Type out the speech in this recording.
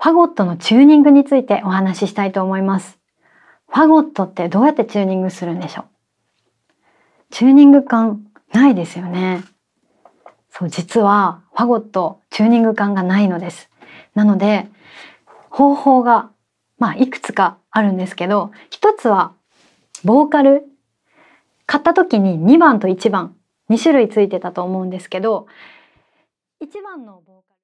ファゴットのチューニングについてお話ししたいと思います。ファゴットってどうやってチューニングするんでしょうチューニング感ないですよね。そう、実はファゴット、チューニング感がないのです。なので、方法が、まあ、いくつかあるんですけど、一つは、ボーカル。買った時に2番と1番、2種類ついてたと思うんですけど、1番のボーカル。